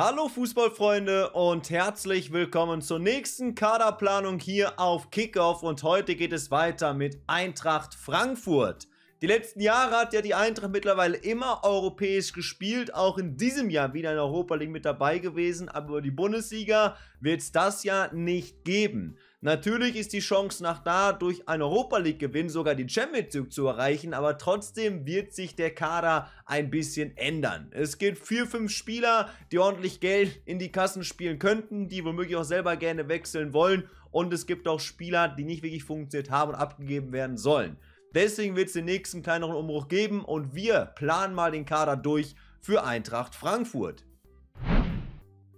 Hallo Fußballfreunde und herzlich willkommen zur nächsten Kaderplanung hier auf Kickoff und heute geht es weiter mit Eintracht Frankfurt. Die letzten Jahre hat ja die Eintracht mittlerweile immer europäisch gespielt, auch in diesem Jahr wieder in der Europa League mit dabei gewesen, aber über die Bundesliga wird es das ja nicht geben. Natürlich ist die Chance nach da, durch einen Europa League-Gewinn sogar die Champions League zu erreichen, aber trotzdem wird sich der Kader ein bisschen ändern. Es gibt 4-5 Spieler, die ordentlich Geld in die Kassen spielen könnten, die womöglich auch selber gerne wechseln wollen und es gibt auch Spieler, die nicht wirklich funktioniert haben und abgegeben werden sollen. Deswegen wird es den nächsten kleineren Umbruch geben und wir planen mal den Kader durch für Eintracht Frankfurt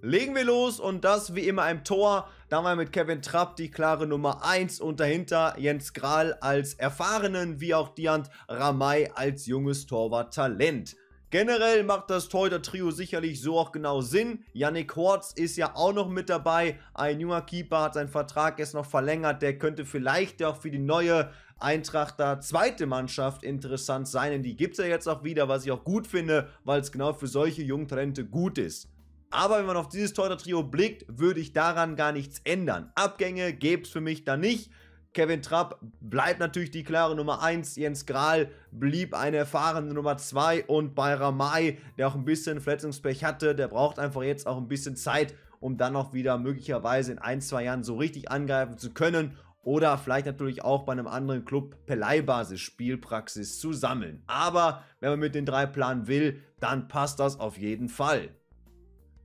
legen wir los und das wie immer im Tor. Da haben mit Kevin Trapp die klare Nummer 1 und dahinter Jens Grahl als erfahrenen, wie auch Diant Ramay als junges Torwarttalent. Generell macht das Tor der trio sicherlich so auch genau Sinn. Yannick Hortz ist ja auch noch mit dabei. Ein junger Keeper hat seinen Vertrag erst noch verlängert. Der könnte vielleicht auch für die neue Eintrachter zweite Mannschaft interessant sein. Denn die gibt es ja jetzt auch wieder, was ich auch gut finde, weil es genau für solche jungen Talente gut ist. Aber wenn man auf dieses Torhüter-Trio blickt, würde ich daran gar nichts ändern. Abgänge gäbe es für mich da nicht. Kevin Trapp bleibt natürlich die klare Nummer 1. Jens Grahl blieb eine erfahrene Nummer 2. Und bei Ramay, der auch ein bisschen Verletzungspech hatte, der braucht einfach jetzt auch ein bisschen Zeit, um dann auch wieder möglicherweise in ein, zwei Jahren so richtig angreifen zu können oder vielleicht natürlich auch bei einem anderen Club per Leihbasis Spielpraxis zu sammeln. Aber wenn man mit den drei planen will, dann passt das auf jeden Fall.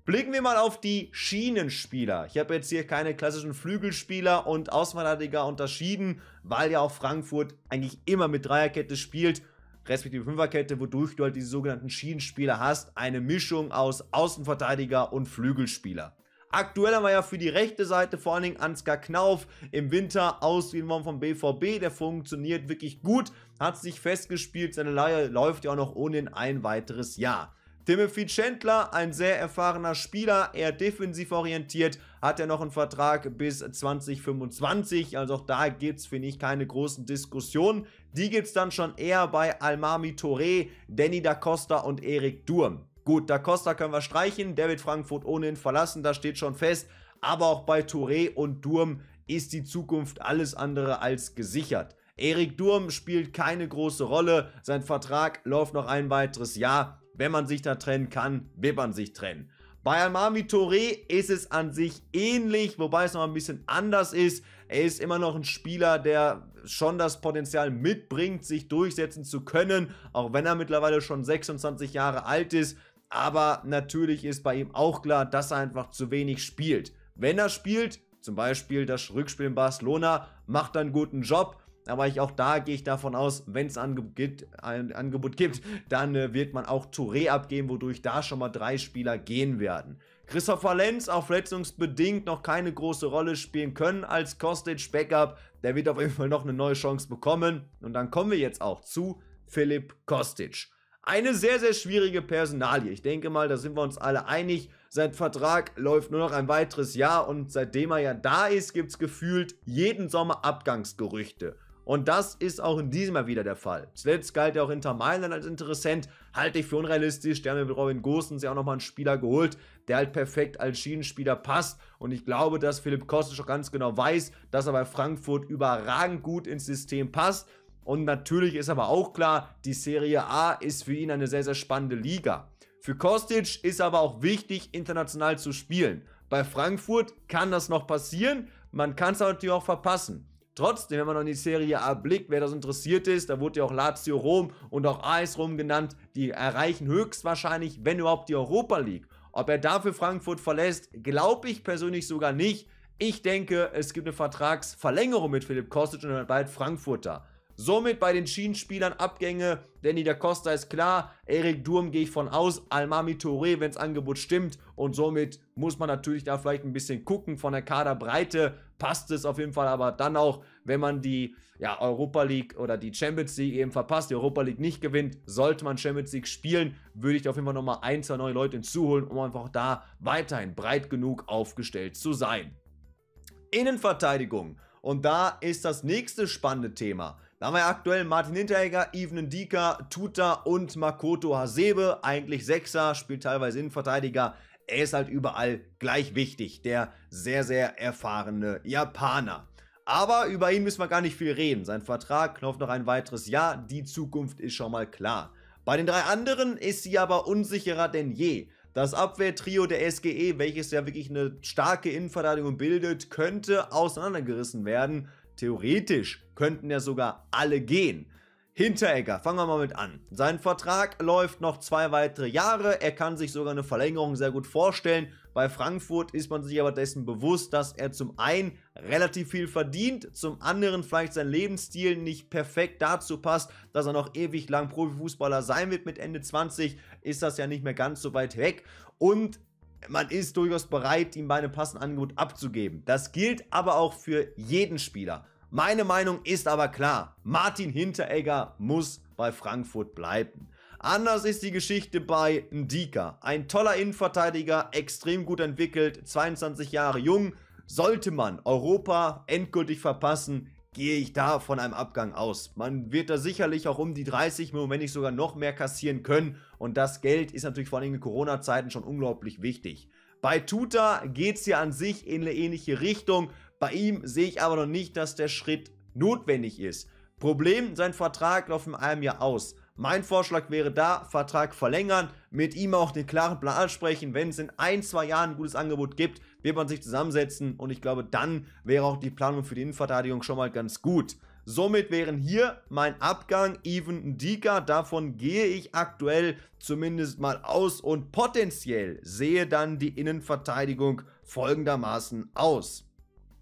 Blicken wir mal auf die Schienenspieler. Ich habe jetzt hier keine klassischen Flügelspieler und Außenverteidiger unterschieden, weil ja auch Frankfurt eigentlich immer mit Dreierkette spielt, respektive Fünferkette, wodurch du halt diese sogenannten Schienenspieler hast. Eine Mischung aus Außenverteidiger und Flügelspieler. Aktuell haben wir ja für die rechte Seite vor allen Dingen Ansgar Knauf im Winter aus ausgeliehen worden vom BVB. Der funktioniert wirklich gut, hat sich festgespielt, seine Leihe läuft ja auch noch ohnehin ein weiteres Jahr. Timothy Chandler, ein sehr erfahrener Spieler, eher defensiv orientiert, hat er noch einen Vertrag bis 2025. Also auch da gibt es, finde ich, keine großen Diskussionen. Die gibt es dann schon eher bei Almami Touré, Danny Da Costa und Eric Durm. Gut, Da Costa können wir streichen, David Frankfurt ohnehin verlassen, das steht schon fest. Aber auch bei Touré und Durm ist die Zukunft alles andere als gesichert. Erik Durm spielt keine große Rolle, sein Vertrag läuft noch ein weiteres Jahr wenn man sich da trennen kann, wird man sich trennen. Bei Almami Touré ist es an sich ähnlich, wobei es noch ein bisschen anders ist. Er ist immer noch ein Spieler, der schon das Potenzial mitbringt, sich durchsetzen zu können, auch wenn er mittlerweile schon 26 Jahre alt ist. Aber natürlich ist bei ihm auch klar, dass er einfach zu wenig spielt. Wenn er spielt, zum Beispiel das Rückspiel in Barcelona, macht er einen guten Job, aber ich auch da gehe ich davon aus, wenn es Angeb ein Angebot gibt, dann äh, wird man auch Touré abgeben, wodurch da schon mal drei Spieler gehen werden. Christopher Lenz auch verletzungsbedingt noch keine große Rolle spielen können als Kostic Backup. Der wird auf jeden Fall noch eine neue Chance bekommen. Und dann kommen wir jetzt auch zu Philipp Kostic. Eine sehr, sehr schwierige Personalie. Ich denke mal, da sind wir uns alle einig. Sein Vertrag läuft nur noch ein weiteres Jahr und seitdem er ja da ist, gibt es gefühlt jeden Sommer Abgangsgerüchte. Und das ist auch in diesem Jahr wieder der Fall. Zuletzt galt er auch Inter Mailand als Interessent, halte ich für unrealistisch. Der haben ja mit Robin Gosens ja auch nochmal einen Spieler geholt, der halt perfekt als Schienenspieler passt. Und ich glaube, dass Philipp Kostic auch ganz genau weiß, dass er bei Frankfurt überragend gut ins System passt. Und natürlich ist aber auch klar, die Serie A ist für ihn eine sehr, sehr spannende Liga. Für Kostic ist aber auch wichtig, international zu spielen. Bei Frankfurt kann das noch passieren, man kann es natürlich auch verpassen. Trotzdem, wenn man noch in die Serie A blickt, wer das interessiert ist, da wurde ja auch Lazio Rom und auch AS Rom genannt, die erreichen höchstwahrscheinlich, wenn überhaupt, die Europa League. Ob er dafür Frankfurt verlässt, glaube ich persönlich sogar nicht. Ich denke, es gibt eine Vertragsverlängerung mit Philipp Kostic und dann bald Frankfurt da. Somit bei den Schienenspielern Abgänge. Danny da Costa ist klar. Erik Durm gehe ich von aus. Almami Touré, das Angebot stimmt. Und somit muss man natürlich da vielleicht ein bisschen gucken. Von der Kaderbreite passt es auf jeden Fall. Aber dann auch, wenn man die ja, Europa League oder die Champions League eben verpasst, die Europa League nicht gewinnt, sollte man Champions League spielen, würde ich auf jeden Fall nochmal ein, zwei neue Leute hinzuholen, um einfach da weiterhin breit genug aufgestellt zu sein. Innenverteidigung. Und da ist das nächste spannende Thema. Da haben wir ja aktuell Martin Hinteregger, Even Dika, Tuta und Makoto Hasebe. Eigentlich Sechser, spielt teilweise Innenverteidiger. Er ist halt überall gleich wichtig, der sehr, sehr erfahrene Japaner. Aber über ihn müssen wir gar nicht viel reden. Sein Vertrag knopft noch ein weiteres Jahr, die Zukunft ist schon mal klar. Bei den drei anderen ist sie aber unsicherer denn je. Das Abwehrtrio der SGE, welches ja wirklich eine starke Innenverteidigung bildet, könnte auseinandergerissen werden, Theoretisch könnten ja sogar alle gehen. Hinteregger, fangen wir mal mit an. Sein Vertrag läuft noch zwei weitere Jahre. Er kann sich sogar eine Verlängerung sehr gut vorstellen. Bei Frankfurt ist man sich aber dessen bewusst, dass er zum einen relativ viel verdient, zum anderen vielleicht sein Lebensstil nicht perfekt dazu passt, dass er noch ewig lang Profifußballer sein wird mit Ende 20, ist das ja nicht mehr ganz so weit weg. Und man ist durchaus bereit, ihm bei einem passenden Angebot abzugeben. Das gilt aber auch für jeden Spieler. Meine Meinung ist aber klar, Martin Hinteregger muss bei Frankfurt bleiben. Anders ist die Geschichte bei Ndika. Ein toller Innenverteidiger, extrem gut entwickelt, 22 Jahre jung. Sollte man Europa endgültig verpassen, gehe ich da von einem Abgang aus. Man wird da sicherlich auch um die 30 Millionen, wenn nicht sogar noch mehr kassieren können. Und das Geld ist natürlich vor allem in Corona-Zeiten schon unglaublich wichtig. Bei Tuta geht es ja an sich in eine ähnliche Richtung. Bei ihm sehe ich aber noch nicht, dass der Schritt notwendig ist. Problem, sein Vertrag läuft in einem Jahr aus. Mein Vorschlag wäre da, Vertrag verlängern, mit ihm auch den klaren Plan ansprechen. Wenn es in ein, zwei Jahren ein gutes Angebot gibt, wird man sich zusammensetzen und ich glaube, dann wäre auch die Planung für die Innenverteidigung schon mal ganz gut. Somit wären hier mein Abgang Even Ndika. Davon gehe ich aktuell zumindest mal aus und potenziell sehe dann die Innenverteidigung folgendermaßen aus.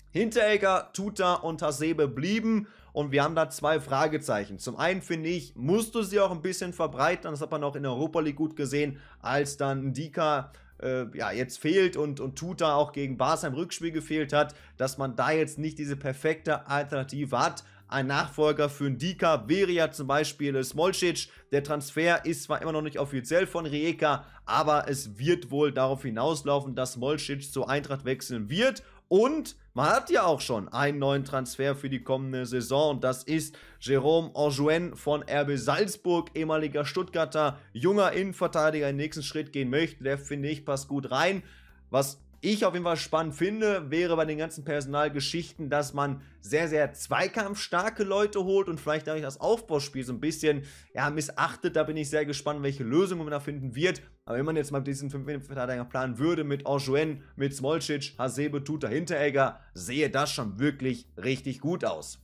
Hinteregger, Tuta und Hasebe blieben und wir haben da zwei Fragezeichen. Zum einen finde ich, musst du sie auch ein bisschen verbreitern. Das hat man auch in der Europa League gut gesehen, als dann Dika äh, ja, jetzt fehlt und, und Tuta auch gegen Barca im Rückspiel gefehlt hat, dass man da jetzt nicht diese perfekte Alternative hat. Ein Nachfolger für Dika wäre ja zum Beispiel Smolcic. Der Transfer ist zwar immer noch nicht offiziell von Rijeka, aber es wird wohl darauf hinauslaufen, dass Smolcic zur Eintracht wechseln wird und man hat ja auch schon einen neuen Transfer für die kommende Saison. Und Das ist Jerome Anjouan von RB Salzburg, ehemaliger Stuttgarter, junger Innenverteidiger, den nächsten Schritt gehen möchte. Der, finde ich, passt gut rein. Was ich auf jeden Fall spannend finde, wäre bei den ganzen Personalgeschichten, dass man sehr, sehr zweikampfstarke Leute holt und vielleicht dadurch das Aufbauspiel so ein bisschen ja, missachtet. Da bin ich sehr gespannt, welche Lösung man da finden wird. Aber wenn man jetzt mal diesen 5 verteidiger planen würde, mit Anjouan, mit Smolcic, Hasebe, Tuta, Hinteregger, sehe das schon wirklich richtig gut aus.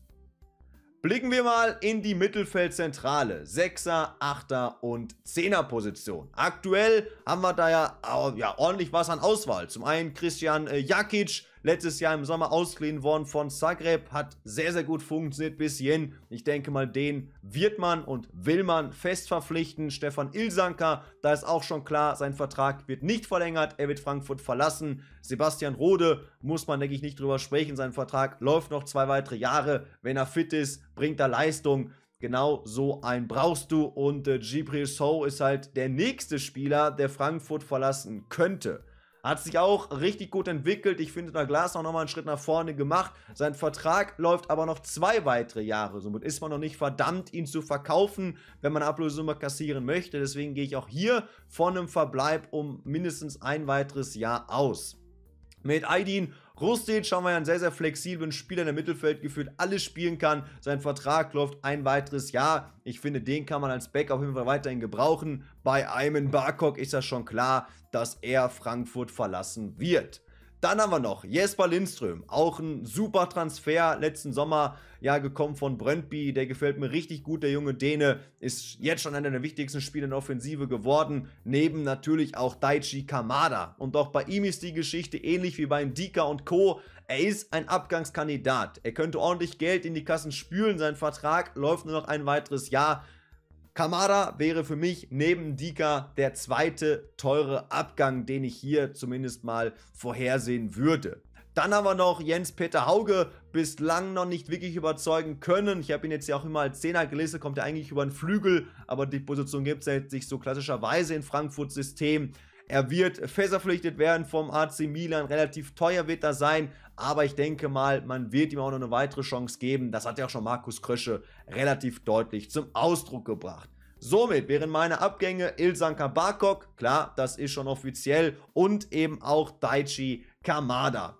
Blicken wir mal in die Mittelfeldzentrale. Sechser, Achter und Zehner Position. Aktuell haben wir da ja, ja ordentlich was an Auswahl. Zum einen Christian äh, Jakic, letztes Jahr im Sommer ausgeliehen worden von Zagreb, hat sehr, sehr gut funktioniert bis hierhin. Ich denke mal, den wird man und will man fest verpflichten. Stefan Ilsanka, da ist auch schon klar, sein Vertrag wird nicht verlängert, er wird Frankfurt verlassen. Sebastian Rode muss man, denke ich, nicht drüber sprechen. Sein Vertrag läuft noch zwei weitere Jahre. Wenn er fit ist, bringt er Leistung genau so einen brauchst du. Und äh, Gibril So ist halt der nächste Spieler, der Frankfurt verlassen könnte. Hat sich auch richtig gut entwickelt. Ich finde, da Glas noch nochmal einen Schritt nach vorne gemacht. Sein Vertrag läuft aber noch zwei weitere Jahre. Somit ist man noch nicht verdammt, ihn zu verkaufen, wenn man eine Ablösesumme kassieren möchte. Deswegen gehe ich auch hier von einem Verbleib um mindestens ein weiteres Jahr aus. Mit Aydin Rustic haben wir ja einen sehr, sehr flexiblen Spieler in der Mittelfeld geführt, alles spielen kann. Sein Vertrag läuft ein weiteres Jahr. Ich finde, den kann man als Back auf jeden Fall weiterhin gebrauchen. Bei Ayman Barkok ist das schon klar, dass er Frankfurt verlassen wird. Dann haben wir noch Jesper Lindström, auch ein super Transfer letzten Sommer, ja, gekommen von Brøndby, der gefällt mir richtig gut, der junge Däne ist jetzt schon einer der wichtigsten Spieler in der Offensive geworden, neben natürlich auch Daichi Kamada. Und auch bei ihm ist die Geschichte ähnlich wie bei Dika und Co. Er ist ein Abgangskandidat. Er könnte ordentlich Geld in die Kassen spülen, sein Vertrag läuft nur noch ein weiteres Jahr. Kamada wäre für mich neben Dika der zweite teure Abgang, den ich hier zumindest mal vorhersehen würde. Dann haben wir noch Jens-Peter Hauge, bislang noch nicht wirklich überzeugen können. Ich habe ihn jetzt ja auch immer als Zehner gelistet, kommt er eigentlich über den Flügel, aber die Position gibt es ja jetzt nicht so klassischerweise in Frankfurts System. Er wird verpflichtet werden vom AC Milan, relativ teuer wird er sein, aber ich denke mal, man wird ihm auch noch eine weitere Chance geben. Das hat ja auch schon Markus Krösche relativ deutlich zum Ausdruck gebracht. Somit wären meine Abgänge Ilsan Kabakok, klar, das ist schon offiziell, und eben auch Daichi Kamada.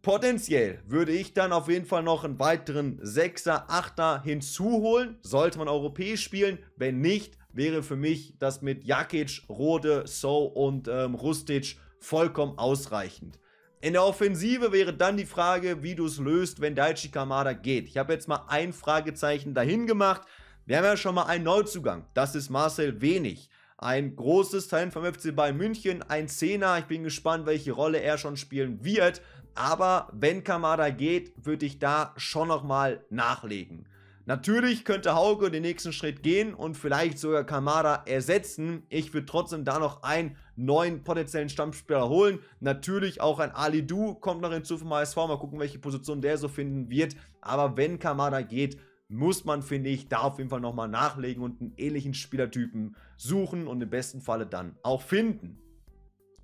Potenziell würde ich dann auf jeden Fall noch einen weiteren 6er, 8er hinzuholen. Sollte man europäisch spielen, wenn nicht, wäre für mich das mit Jakic, Rode, So und ähm, Rustic vollkommen ausreichend. In der Offensive wäre dann die Frage, wie du es löst, wenn Daichi Kamada geht. Ich habe jetzt mal ein Fragezeichen dahin gemacht. Wir haben ja schon mal einen Neuzugang. Das ist Marcel Wenig. Ein großes Talent vom FC Bayern München, ein Zehner. Ich bin gespannt, welche Rolle er schon spielen wird. Aber wenn Kamada geht, würde ich da schon nochmal nachlegen. Natürlich könnte Hauke den nächsten Schritt gehen und vielleicht sogar Kamada ersetzen. Ich würde trotzdem da noch einen neuen potenziellen Stammspieler holen. Natürlich auch ein Ali Du kommt noch hinzu vom HSV. Mal gucken, welche Position der so finden wird. Aber wenn Kamada geht, muss man, finde ich, da auf jeden Fall nochmal nachlegen und einen ähnlichen Spielertypen suchen und im besten Falle dann auch finden.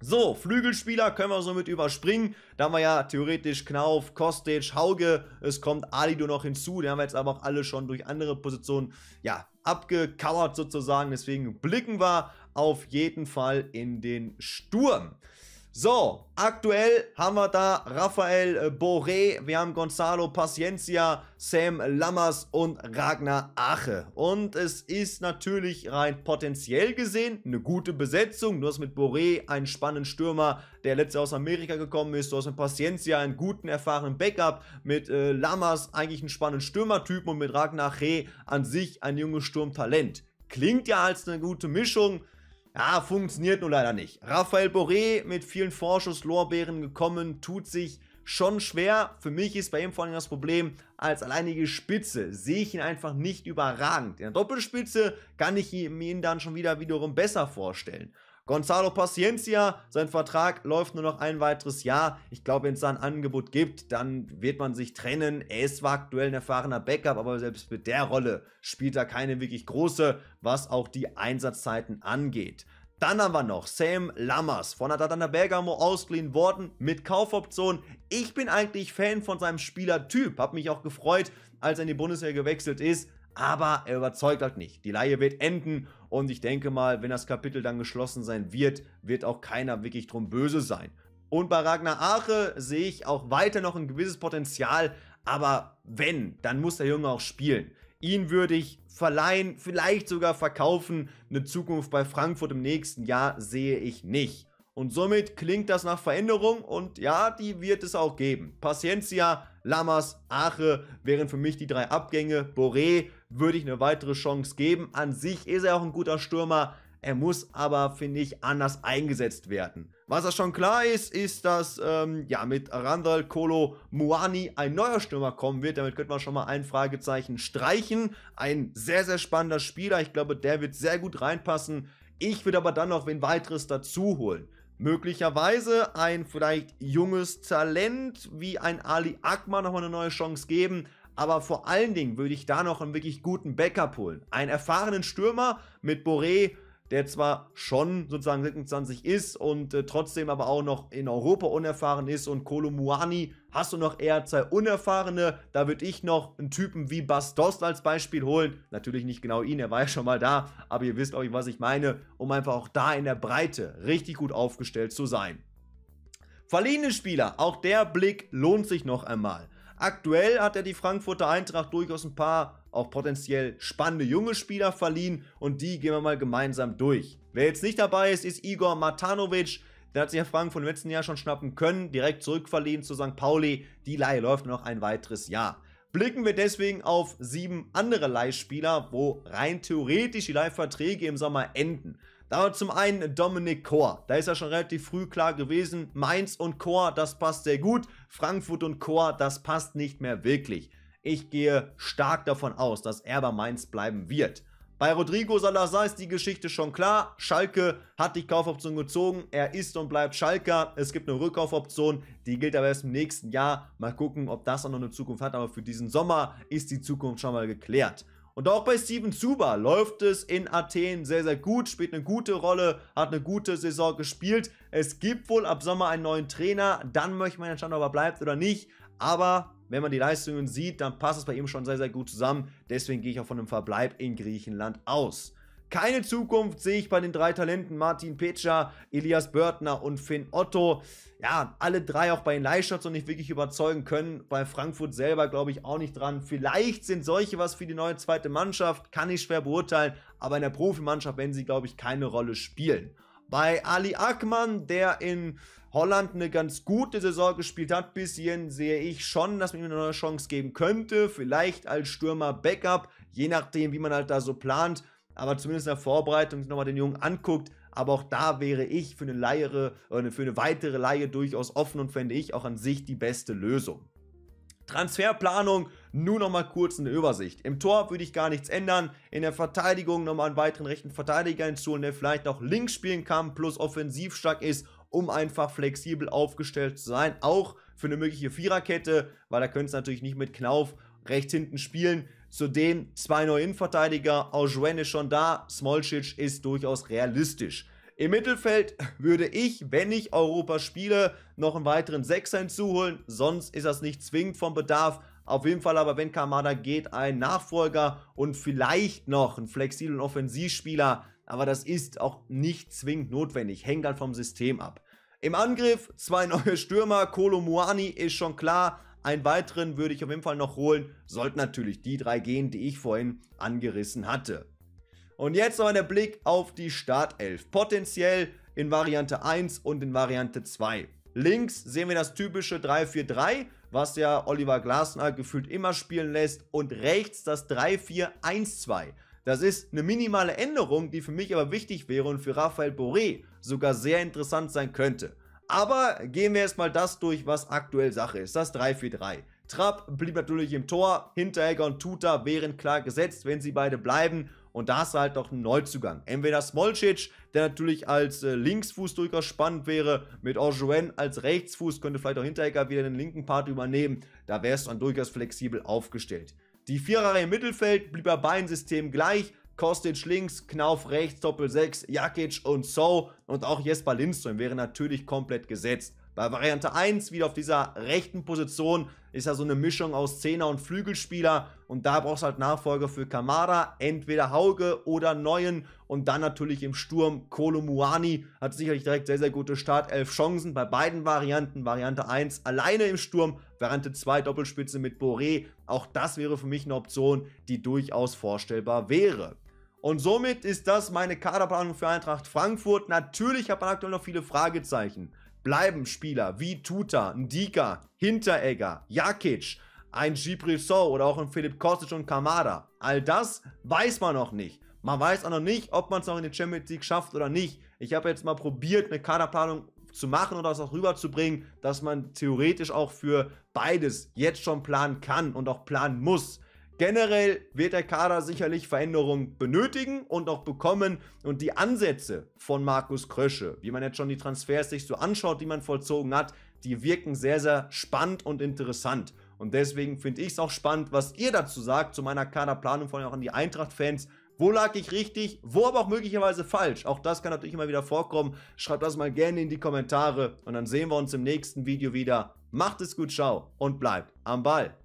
So, Flügelspieler können wir somit überspringen. Da haben wir ja theoretisch Knauf, Kostic, Hauge. Es kommt Alido noch hinzu. Den haben wir jetzt aber auch alle schon durch andere Positionen ja, abgekauert sozusagen. Deswegen blicken wir auf jeden Fall in den Sturm. So, aktuell haben wir da Rafael äh, Boré, wir haben Gonzalo Paciencia, Sam Lammers und Ragnar Ache. Und es ist natürlich rein potenziell gesehen eine gute Besetzung. Du hast mit Boré einen spannenden Stürmer, der letzte aus Amerika gekommen ist. Du hast mit Paciencia einen guten, erfahrenen Backup. Mit äh, Lammers eigentlich einen spannenden Stürmertypen und mit Ragnar Ache an sich ein junges Sturmtalent. Klingt ja als eine gute Mischung. Ja, ah, funktioniert nur leider nicht. Raphael Boré mit vielen Vorschusslorbeeren gekommen, tut sich schon schwer. Für mich ist bei ihm vor allem das Problem, als alleinige Spitze sehe ich ihn einfach nicht überragend. In der Doppelspitze kann ich ihn, dann schon wieder wiederum besser vorstellen. Gonzalo Paciencia, sein Vertrag läuft nur noch ein weiteres Jahr. Ich glaube, wenn es da ein Angebot gibt, dann wird man sich trennen. Er ist zwar aktuell ein erfahrener Backup, aber selbst mit der Rolle spielt er keine wirklich große, was auch die Einsatzzeiten angeht. Dann haben wir noch Sam Lammers von Adatana Bergamo ausgeliehen worden mit Kaufoption. Ich bin eigentlich Fan von seinem Spielertyp, habe mich auch gefreut, als er in die Bundeswehr gewechselt ist aber er überzeugt halt nicht. Die Laie wird enden und ich denke mal, wenn das Kapitel dann geschlossen sein wird, wird auch keiner wirklich drum böse sein. Und bei Ragnar Ache sehe ich auch weiter noch ein gewisses Potenzial, aber wenn, dann muss der Junge auch spielen. Ihn würde ich verleihen, vielleicht sogar verkaufen. Eine Zukunft bei Frankfurt im nächsten Jahr sehe ich nicht. Und somit klingt das nach Veränderung und ja, die wird es auch geben. Paciencia, Lamas, Ache wären für mich die drei Abgänge. Boré würde ich eine weitere Chance geben. An sich ist er auch ein guter Stürmer. Er muss aber, finde ich, anders eingesetzt werden. Was das schon klar ist, ist, dass ähm, ja, mit Randall Kolo Muani ein neuer Stürmer kommen wird. Damit könnte man schon mal ein Fragezeichen streichen. Ein sehr, sehr spannender Spieler. Ich glaube, der wird sehr gut reinpassen. Ich würde aber dann noch wen weiteres dazu holen. Möglicherweise ein vielleicht junges Talent wie ein Ali Akma nochmal eine neue Chance geben aber vor allen Dingen würde ich da noch einen wirklich guten Backup holen. Einen erfahrenen Stürmer mit Boré, der zwar schon sozusagen 26 ist und äh, trotzdem aber auch noch in Europa unerfahren ist und Kolomuani hast du noch eher zwei Unerfahrene, da würde ich noch einen Typen wie Bastos als Beispiel holen, natürlich nicht genau ihn, er war ja schon mal da, aber ihr wisst euch, was ich meine, um einfach auch da in der Breite richtig gut aufgestellt zu sein. Verliehene Spieler, auch der Blick lohnt sich noch einmal. Aktuell hat er die Frankfurter Eintracht durchaus ein paar auch potenziell spannende junge Spieler verliehen und die gehen wir mal gemeinsam durch. Wer jetzt nicht dabei ist, ist Igor Matanovic. Der hat sich ja Frankfurt im letzten Jahr schon schnappen können, direkt zurückverliehen zu St. Pauli. Die Leihe läuft noch ein weiteres Jahr. Blicken wir deswegen auf sieben andere Leihspieler, wo rein theoretisch die Leihverträge im Sommer enden. Da zum einen Dominik Kor. Da ist ja schon relativ früh klar gewesen, Mainz und Kor, das passt sehr gut. Frankfurt und Kor, das passt nicht mehr wirklich. Ich gehe stark davon aus, dass er bei Mainz bleiben wird. Bei Rodrigo Salazar ist die Geschichte schon klar. Schalke hat die Kaufoption gezogen. Er ist und bleibt Schalker. Es gibt eine Rückkaufoption. Die gilt aber erst im nächsten Jahr. Mal gucken, ob das auch noch eine Zukunft hat. Aber für diesen Sommer ist die Zukunft schon mal geklärt. Und auch bei Steven Zuba läuft es in Athen sehr, sehr gut, spielt eine gute Rolle, hat eine gute Saison gespielt. Es gibt wohl ab Sommer einen neuen Trainer, dann möchte man entscheiden, ob er bleibt oder nicht. Aber wenn man die Leistungen sieht, dann passt es bei ihm schon sehr, sehr gut zusammen. Deswegen gehe ich auch von einem Verbleib in Griechenland aus. Keine Zukunft sehe ich bei den drei Talenten Martin Petscher, Elias Börtner und Finn Otto. Ja, alle drei auch bei den Leihshots und nicht wirklich überzeugen können. Bei Frankfurt selber glaube ich auch nicht dran. Vielleicht sind solche was für die neue zweite Mannschaft, kann ich schwer beurteilen, aber in der Profimannschaft werden sie, glaube ich, keine Rolle spielen. Bei Ali Ackmann, der in Holland eine ganz gute Saison gespielt hat, bisschen sehe ich schon, dass man ihm eine neue Chance geben könnte. Vielleicht als Stürmer Backup, je nachdem, wie man halt da so plant aber zumindest in der Vorbereitung nochmal den Jungen anguckt. Aber auch da wäre ich für eine, Leiere, äh, für eine weitere Laie durchaus offen und fände ich auch an sich die beste Lösung. Transferplanung, nur nochmal kurz eine Übersicht. Im Tor würde ich gar nichts ändern. In der Verteidigung nochmal einen weiteren rechten Verteidiger hinzuholen, der vielleicht auch links spielen kann, plus offensiv stark ist, um einfach flexibel aufgestellt zu sein. Auch für eine mögliche Viererkette, weil da könnte es natürlich nicht mit Knauf rechts hinten spielen. Zudem zwei neue Innenverteidiger, Aujouen schon da, Smolcic ist durchaus realistisch. Im Mittelfeld würde ich, wenn ich Europa spiele, noch einen weiteren Sechser hinzuholen, sonst ist das nicht zwingend vom Bedarf. Auf jeden Fall aber, wenn Kamada geht, ein Nachfolger und vielleicht noch einen flexiblen Offensivspieler, aber das ist auch nicht zwingend notwendig, hängt dann halt vom System ab. Im Angriff zwei neue Stürmer, Kolo Muani ist schon klar, einen weiteren würde ich auf jeden Fall noch holen, sollten natürlich die drei gehen, die ich vorhin angerissen hatte. Und jetzt noch der Blick auf die Startelf. Potenziell in Variante 1 und in Variante 2. Links sehen wir das typische 3-4-3, was ja Oliver Glasner gefühlt immer spielen lässt. Und rechts das 3-4-1-2. Das ist eine minimale Änderung, die für mich aber wichtig wäre und für Raphael Boré sogar sehr interessant sein könnte. Aber gehen wir erstmal das durch, was aktuell Sache ist. Das 3-4-3. Trapp blieb natürlich im Tor. Hinteregger und Tuta wären klar gesetzt, wenn sie beide bleiben. Und da hast du halt doch einen Neuzugang. Entweder Smolcic, der natürlich als äh, Linksfuß durchaus spannend wäre, mit Orjouen als Rechtsfuß, könnte vielleicht auch Hinteregger wieder den linken Part übernehmen. Da wärst du dann durchaus flexibel aufgestellt. Die Vierer im Mittelfeld blieb bei beiden Systemen gleich. Kostic links, Knauf rechts, Doppel 6, Jakic und So. Und auch Jesper Lindström wäre natürlich komplett gesetzt. Bei Variante 1, wieder auf dieser rechten Position, ist ja so eine Mischung aus Zehner und Flügelspieler. Und da brauchst du halt Nachfolger für Kamada, entweder Hauge oder Neuen. Und dann natürlich im Sturm Kolo Muani Hat sicherlich direkt sehr, sehr gute Startelf Chancen bei beiden Varianten. Variante 1 alleine im Sturm, Variante 2 Doppelspitze mit Boré. Auch das wäre für mich eine Option, die durchaus vorstellbar wäre. Und somit ist das meine Kaderplanung für Eintracht Frankfurt. Natürlich hat man aktuell noch viele Fragezeichen. Bleiben Spieler wie Tuta, Ndika, Hinteregger, Jakic, ein Gibril Sow oder auch ein Philipp Kostic und Kamada. All das weiß man noch nicht. Man weiß auch noch nicht, ob man es noch in die Champions League schafft oder nicht. Ich habe jetzt mal probiert, eine Kaderplanung zu machen oder das auch rüberzubringen, dass man theoretisch auch für beides jetzt schon planen kann und auch planen muss. Generell wird der Kader sicherlich Veränderungen benötigen und auch bekommen und die Ansätze von Markus Krösche, wie man jetzt schon die Transfers sich so anschaut, die man vollzogen hat, die wirken sehr, sehr spannend und interessant. Und deswegen finde ich es auch spannend, was ihr dazu sagt, zu meiner Kaderplanung, vor allem auch an die Eintracht-Fans. Wo lag ich richtig, wo aber auch möglicherweise falsch? Auch das kann natürlich immer wieder vorkommen. Schreibt das mal gerne in die Kommentare und dann sehen wir uns im nächsten Video wieder. Macht es gut, ciao und bleibt am Ball.